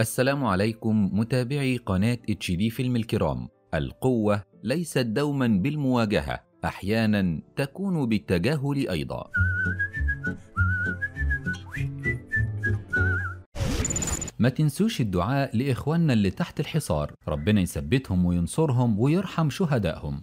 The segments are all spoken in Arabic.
السلام عليكم متابعي قناة اتش دي فيلم الكرام القوة ليست دوما بالمواجهة أحيانا تكون بالتجاهل أيضا ما تنسوش الدعاء لإخواننا اللي تحت الحصار ربنا يثبتهم وينصرهم ويرحم شهدائهم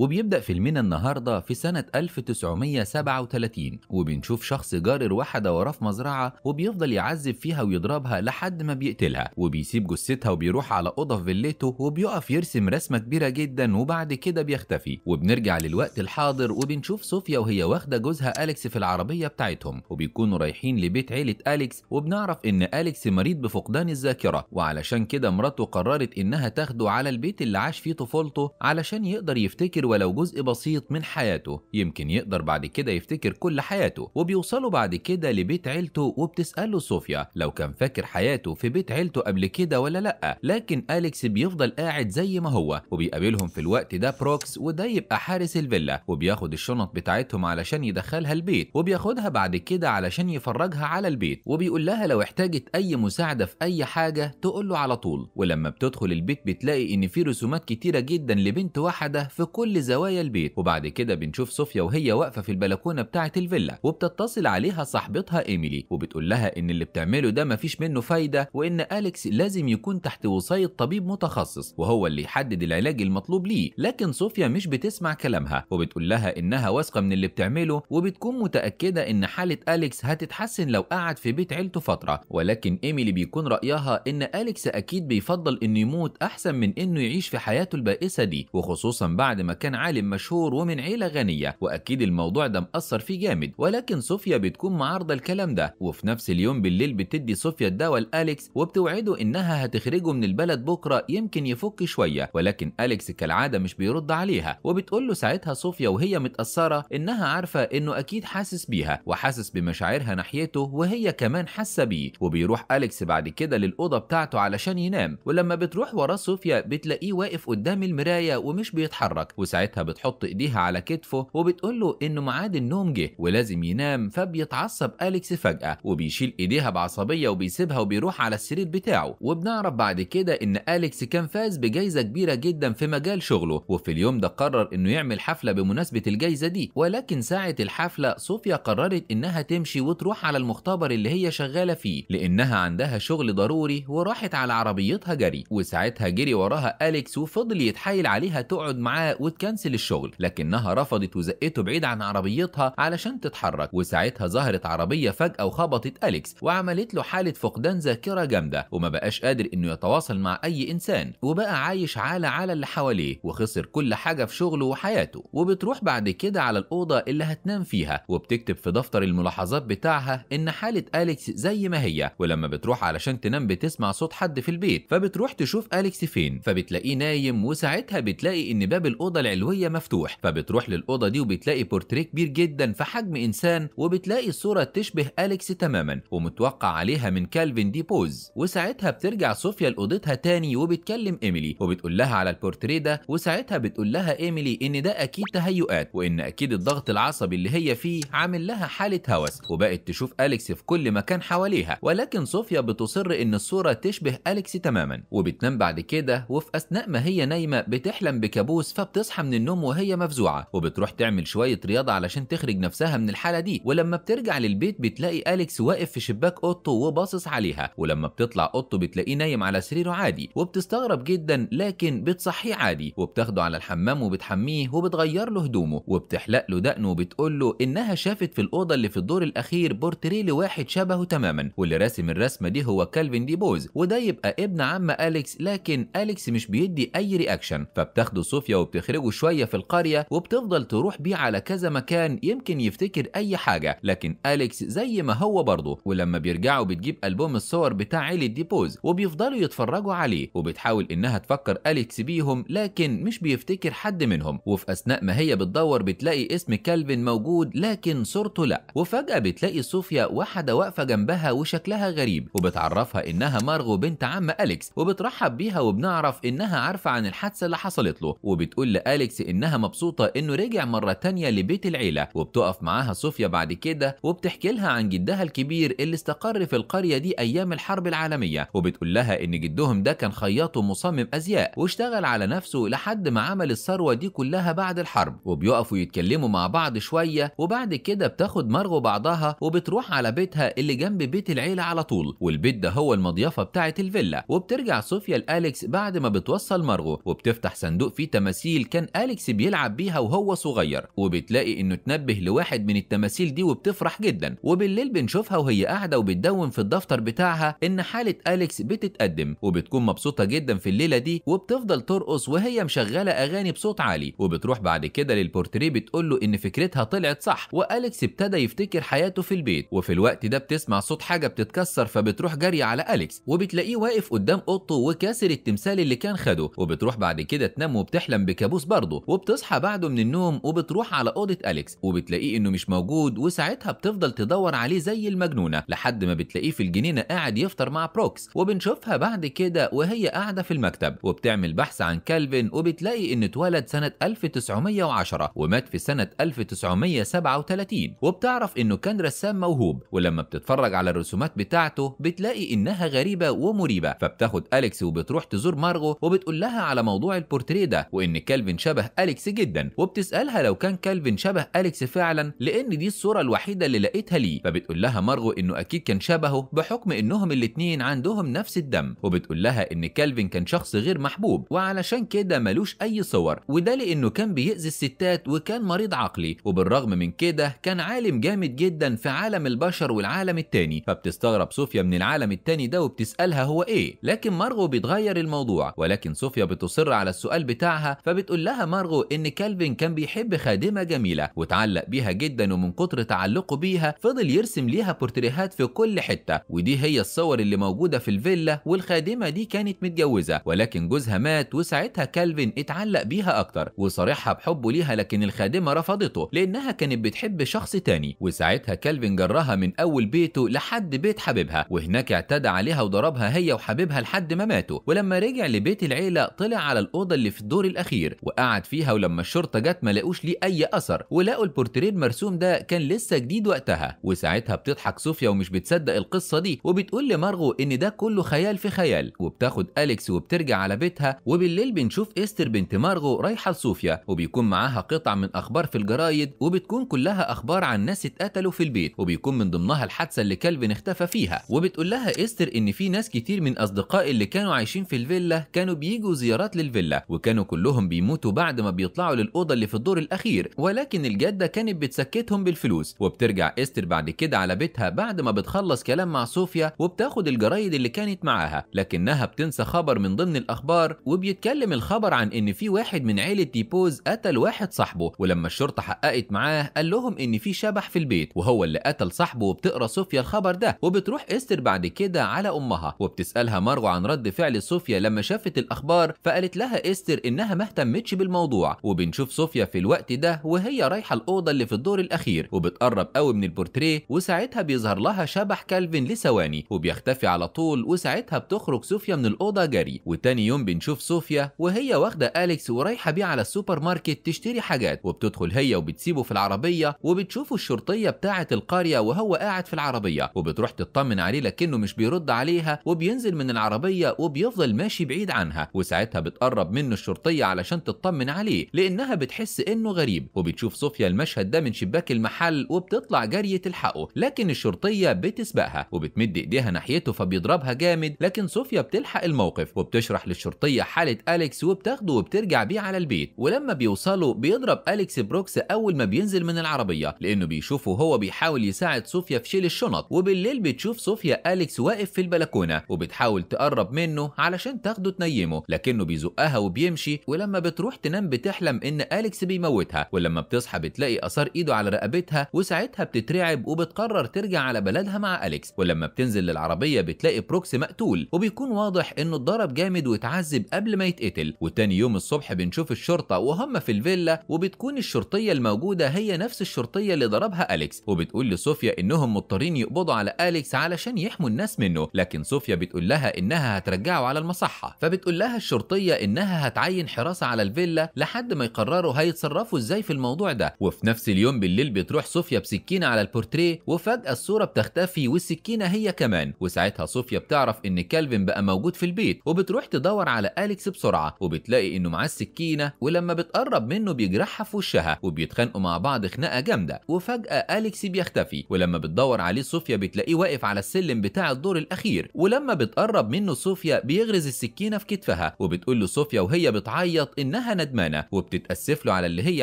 وبيبدأ فيلمنا النهاردة في سنة 1937 وبنشوف شخص جارر واحدة وراه في مزرعة وبيفضل يعذب فيها ويضربها لحد ما بيقتلها وبيسيب جثتها وبيروح على أوضة في فيلته وبيقف يرسم رسمة كبيرة جدا وبعد كده بيختفي وبنرجع للوقت الحاضر وبنشوف صوفيا وهي واخدة جوزها أليكس في العربية بتاعتهم وبيكونوا رايحين لبيت عيلة أليكس وبنعرف إن أليكس مريض بفقدان الذاكرة وعلشان كده مراته قررت إنها تاخده على البيت اللي عاش فيه طفولته علشان يقدر يفتكر ولو جزء بسيط من حياته يمكن يقدر بعد كده يفتكر كل حياته وبيوصلوا بعد كده لبيت عيلته وبتسأله صوفيا لو كان فاكر حياته في بيت عيلته قبل كده ولا لأ لكن أليكس بيفضل قاعد زي ما هو وبيقابلهم في الوقت ده بروكس وده يبقى حارس الفيلا وبياخد الشنط بتاعتهم علشان يدخلها البيت وبياخدها بعد كده علشان يفرجها على البيت وبيقول لها لو احتاجت أي مساعدة في أي حاجة تقول له على طول ولما بتدخل البيت بتلاقي إن في رسومات كتيرة جدا لبنت واحدة في كل كل زوايا البيت وبعد كده بنشوف صوفيا وهي واقفه في البلكونه بتاعه الفيلا وبتتصل عليها صاحبتها ايميلي وبتقول لها ان اللي بتعمله ده مفيش منه فايده وان اليكس لازم يكون تحت وصايه طبيب متخصص وهو اللي يحدد العلاج المطلوب ليه لكن صوفيا مش بتسمع كلامها وبتقول لها انها واثقه من اللي بتعمله وبتكون متاكده ان حاله اليكس هتتحسن لو قعد في بيت عيلته فتره ولكن ايميلي بيكون رايها ان اليكس اكيد بيفضل انه يموت احسن من انه يعيش في حياته البائسه دي وخصوصا بعد ما كان عالم مشهور ومن عيلة غنية وأكيد الموضوع ده مأثر فيه جامد ولكن صوفيا بتكون معارضة الكلام ده وفي نفس اليوم بالليل بتدي صوفيا الدواء لأليكس وبتوعده إنها هتخرجه من البلد بكرة يمكن يفك شوية ولكن أليكس كالعادة مش بيرد عليها وبتقول له ساعتها صوفيا وهي متأثرة إنها عارفة إنه أكيد حاسس بيها وحاسس بمشاعرها ناحيته وهي كمان حاسة بيه وبيروح أليكس بعد كده للأوضة بتاعته علشان ينام ولما بتروح وراه صوفيا بتلاقيه واقف قدام المراية ومش بيتحرك وساعتها بتحط ايديها على كتفه وبتقول له انه ميعاد النوم جه ولازم ينام فبيتعصب اليكس فجاه وبيشيل ايديها بعصبيه وبيسيبها وبيروح على السرير بتاعه وبنعرف بعد كده ان اليكس كان فاز بجائزه كبيره جدا في مجال شغله وفي اليوم ده قرر انه يعمل حفله بمناسبه الجائزه دي ولكن ساعه الحفله صوفيا قررت انها تمشي وتروح على المختبر اللي هي شغاله فيه لانها عندها شغل ضروري وراحت على عربيتها جري وساعتها جري وراها اليكس وفضل يتحايل عليها تقعد معاه وت تكنسل الشغل لكنها رفضت وزقته بعيد عن عربيتها علشان تتحرك وساعتها ظهرت عربية فجأة وخبطت أليكس وعملت له حالة فقدان ذاكرة جامدة وما بقاش قادر إنه يتواصل مع أي إنسان وبقى عايش على على اللي حواليه وخسر كل حاجة في شغله وحياته وبتروح بعد كده على الأوضة اللي هتنام فيها وبتكتب في دفتر الملاحظات بتاعها إن حالة أليكس زي ما هي ولما بتروح علشان تنام بتسمع صوت حد في البيت فبتروح تشوف أليكس فين فبتلاقيه نايم وساعتها بتلاقي إن باب الأوضة العلويه مفتوح فبتروح للاوضه دي وبتلاقي بورتريه كبير جدا في حجم انسان وبتلاقي الصوره تشبه اليكس تماما ومتوقع عليها من كالفين دي بوز وساعتها بترجع صوفيا لاوضتها تاني وبتكلم ايميلي وبتقول لها على البورتريه ده وساعتها بتقول لها ايميلي ان ده اكيد تهيؤات وان اكيد الضغط العصبي اللي هي فيه عامل لها حاله هوس وبقت تشوف اليكس في كل مكان حواليها ولكن صوفيا بتصر ان الصوره تشبه اليكس تماما وبتنام بعد كده وفي اثناء ما هي نايمه بتحلم بكابوس فبتصحى من النوم وهي مفزوعه وبتروح تعمل شويه رياضه علشان تخرج نفسها من الحاله دي ولما بترجع للبيت بتلاقي اليكس واقف في شباك اوضته وباصص عليها ولما بتطلع اوضته بتلاقيه نايم على سريره عادي وبتستغرب جدا لكن بتصحيه عادي وبتاخده على الحمام وبتحميه وبتغير له هدومه وبتحلق له دقنه وبتقول له انها شافت في الاوضه اللي في الدور الاخير بورتريه لواحد شبهه تماما واللي راسم الرسمه دي هو كالفين دي بوز وده يبقى ابن عم اليكس لكن اليكس مش بيدي اي رياكشن فبتاخده صوفيا وبتخرجه وشويه في القريه وبتفضل تروح بيه على كذا مكان يمكن يفتكر اي حاجه لكن اليكس زي ما هو برضه ولما بيرجعوا بتجيب البوم الصور بتاع عيلة ديبوز وبيفضلوا يتفرجوا عليه وبتحاول انها تفكر اليكس بيهم لكن مش بيفتكر حد منهم وفي اثناء ما هي بتدور بتلاقي اسم كالفن موجود لكن صورته لا وفجاه بتلاقي صوفيا واحده واقفه جنبها وشكلها غريب وبتعرفها انها مارغو بنت عم اليكس وبترحب بيها وبنعرف انها عارفه عن الحادثه اللي حصلت له وبتقول لاليكس أليكس إنها مبسوطة إنه رجع مرة تانية لبيت العيلة وبتقف معاها صوفيا بعد كده وبتحكي لها عن جدها الكبير اللي استقر في القرية دي أيام الحرب العالمية وبتقول لها إن جدهم ده كان خياط ومصمم أزياء واشتغل على نفسه لحد ما عمل الثروة دي كلها بعد الحرب وبيقفوا يتكلموا مع بعض شوية وبعد كده بتاخد مرغو بعضها وبتروح على بيتها اللي جنب بيت العيلة على طول والبيت ده هو المضيفة بتاعة الفيلا وبترجع صوفيا لأليكس بعد ما بتوصل مرغو وبتفتح صندوق فيه تماثيل كان كان أليكس بيلعب بيها وهو صغير وبتلاقي إنه تنبه لواحد من التماثيل دي وبتفرح جدا وبالليل بنشوفها وهي قاعدة وبتدون في الدفتر بتاعها إن حالة أليكس بتتقدم وبتكون مبسوطة جدا في الليلة دي وبتفضل ترقص وهي مشغلة أغاني بصوت عالي وبتروح بعد كده للبورتريه بتقول له إن فكرتها طلعت صح وأليكس ابتدى يفتكر حياته في البيت وفي الوقت ده بتسمع صوت حاجة بتتكسر فبتروح جري على أليكس وبتلاقيه واقف قدام أوضته وكاسر التمثال اللي كان خده وبتروح بعد كده تنام وبتحلم بكابوس برضه وبتصحى بعده من النوم وبتروح على اوضه اليكس وبتلاقيه انه مش موجود وساعتها بتفضل تدور عليه زي المجنونه لحد ما بتلاقيه في الجنينه قاعد يفطر مع بروكس وبنشوفها بعد كده وهي قاعده في المكتب وبتعمل بحث عن كالفن وبتلاقي انه اتولد سنه 1910 ومات في سنه 1937 وبتعرف انه كان رسام موهوب ولما بتتفرج على الرسومات بتاعته بتلاقي انها غريبه ومريبه فبتاخد اليكس وبتروح تزور مارغو وبتقول لها على موضوع البورتريه ده وان كالفن شبه أليكس جدا وبتسألها لو كان كالفن شبه أليكس فعلا لأن دي الصورة الوحيدة اللي لقيتها ليه فبتقول لها مارغو إنه أكيد كان شبهه بحكم إنهم الاتنين عندهم نفس الدم وبتقول لها إن كالفن كان شخص غير محبوب وعلشان كده ملوش أي صور وده لأنه كان بيأذي الستات وكان مريض عقلي وبالرغم من كده كان عالم جامد جدا في عالم البشر والعالم التاني فبتستغرب صوفيا من العالم التاني ده وبتسألها هو إيه لكن مارغو بيتغير الموضوع ولكن صوفيا بتصر على السؤال بتاعها فبتقول لها مارغو إن كالفن كان بيحب خادمة جميلة وتعلق بيها جدا ومن كتر تعلقه بيها فضل يرسم ليها بورتريهات في كل حتة ودي هي الصور اللي موجودة في الفيلا والخادمة دي كانت متجوزة ولكن جوزها مات وساعتها كالفن اتعلق بيها أكتر وصارحها بحبه ليها لكن الخادمة رفضته لأنها كانت بتحب شخص تاني وساعتها كالفن جرها من أول بيته لحد بيت حبيبها وهناك اعتدى عليها وضربها هي وحبيبها لحد ما ماتوا ولما رجع لبيت العيلة طلع على الأوضة اللي في الدور الأخير قعد فيها ولما الشرطه جت ما لقوش ليه اي اثر ولقوا البورتريه المرسوم ده كان لسه جديد وقتها وساعتها بتضحك صوفيا ومش بتصدق القصه دي وبتقول لمارغو ان ده كله خيال في خيال وبتاخد اليكس وبترجع على بيتها وبالليل بنشوف استر بنت مارغو رايحه لصوفيا وبيكون معاها قطع من اخبار في الجرايد وبتكون كلها اخبار عن ناس اتقتلوا في البيت وبيكون من ضمنها الحادثه اللي كلفن اختفى فيها وبتقول لها استر ان في ناس كتير من اصدقائي اللي كانوا عايشين في الفيلا كانوا بيجوا زيارات للفيلا وكانوا كلهم بيموتوا بعد ما بيطلعوا للأوضة اللي في الدور الأخير ولكن الجدة كانت بتسكتهم بالفلوس وبترجع إستر بعد كده على بيتها بعد ما بتخلص كلام مع صوفيا وبتاخد الجرايد اللي كانت معاها لكنها بتنسى خبر من ضمن الأخبار وبيتكلم الخبر عن إن في واحد من عيلة ديبوز قتل واحد صاحبه ولما الشرطة حققت معاه قال لهم إن في شبح في البيت وهو اللي قتل صاحبه وبتقرا صوفيا الخبر ده وبتروح إستر بعد كده على أمها وبتسألها مارغو عن رد فعل صوفيا لما شافت الأخبار فقالت لها إستر إنها ما اهتمتش بالموضوع وبنشوف صوفيا في الوقت ده وهي رايحه الاوضه اللي في الدور الاخير وبتقرب قوي من البورتريه وساعتها بيظهر لها شبح كالفين لثواني وبيختفي على طول وساعتها بتخرج صوفيا من الاوضه جري وتاني يوم بنشوف صوفيا وهي واخده اليكس ورايحه بيه على السوبر ماركت تشتري حاجات وبتدخل هي وبتسيبه في العربيه وبتشوفه الشرطيه بتاعه القريه وهو قاعد في العربيه وبتروح تطمن عليه لكنه مش بيرد عليها وبينزل من العربيه وبيفضل ماشي بعيد عنها وساعتها بتقرب منه الشرطيه علشان تطمن تطمن عليه لانها بتحس انه غريب وبتشوف صوفيا المشهد ده من شباك المحل وبتطلع جري تلحقه لكن الشرطيه بتسبقها وبتمد ايديها ناحيته فبيضربها جامد لكن صوفيا بتلحق الموقف وبتشرح للشرطيه حاله اليكس وبتاخده وبترجع بيه على البيت ولما بيوصلوا بيضرب اليكس بروكس اول ما بينزل من العربيه لانه بيشوفه هو بيحاول يساعد صوفيا في شيل الشنط وبالليل بتشوف صوفيا اليكس واقف في البلكونه وبتحاول تقرب منه علشان تاخده تنيمه لكنه بيزقها وبيمشي ولما بتروح تنام بتحلم ان اليكس بيموتها ولما بتصحى بتلاقي اثار ايده على رقبتها وساعتها بتترعب وبتقرر ترجع على بلدها مع اليكس ولما بتنزل للعربيه بتلاقي بروكس مقتول وبيكون واضح انه اتضرب جامد واتعذب قبل ما يتقتل وتاني يوم الصبح بنشوف الشرطه وهم في الفيلا وبتكون الشرطيه الموجوده هي نفس الشرطيه اللي ضربها اليكس وبتقول لصوفيا انهم مضطرين يقبضوا على اليكس علشان يحموا الناس منه لكن صوفيا بتقول لها انها هترجعه على المصحه فبتقول لها الشرطيه انها هتعين حراسه على الفيلا الفيلا لحد ما يقرروا هيتصرفوا ازاي في الموضوع ده وفي نفس اليوم بالليل بتروح صوفيا بسكينه على البورتريه وفجاه الصوره بتختفي والسكينه هي كمان وساعتها صوفيا بتعرف ان كالفن بقى موجود في البيت وبتروح تدور على اليكس بسرعه وبتلاقي انه معاه السكينه ولما بتقرب منه بيجرحها في وشها وبيتخانقوا مع بعض خناقه جامده وفجاه اليكس بيختفي ولما بتدور عليه صوفيا بتلاقيه واقف على السلم بتاع الدور الاخير ولما بتقرب منه صوفيا بيغرز السكينه في كتفها وبتقول له صوفيا وهي بتعيط انها ندمانه وبتتاسف له على اللي هي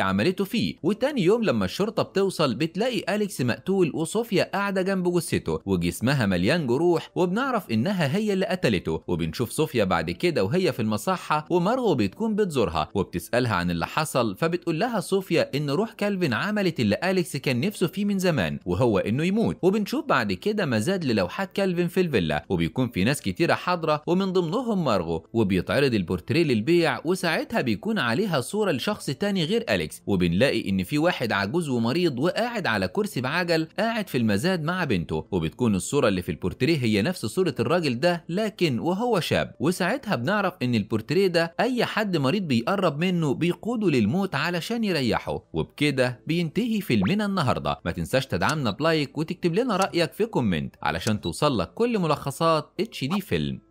عملته فيه وتاني يوم لما الشرطه بتوصل بتلاقي اليكس مقتول وصوفيا قاعده جنب جثته وجسمها مليان جروح وبنعرف انها هي اللي قتلته وبنشوف صوفيا بعد كده وهي في المصحه ومارغو بتكون بتزورها وبتسالها عن اللي حصل فبتقول لها صوفيا ان روح كالفن عملت اللي اليكس كان نفسه فيه من زمان وهو انه يموت وبنشوف بعد كده مزاد للوحات كالفن في الفيلا وبيكون في ناس كتيره حاضره ومن ضمنهم مارغو وبيتعرض البورتريه للبيع وساعتها بيكون عليها صورة لشخص تاني غير أليكس وبنلاقي إن في واحد عجوز ومريض وقاعد على كرسي بعجل قاعد في المزاد مع بنته وبتكون الصورة اللي في البورتريه هي نفس صورة الراجل ده لكن وهو شاب وساعتها بنعرف إن البورتريه ده أي حد مريض بيقرب منه بيقوده للموت علشان يريحه وبكده بينتهي فيلمنا النهارده ما تنساش تدعمنا بلايك وتكتب لنا رأيك في كومنت علشان توصل لك كل ملخصات اتش دي فيلم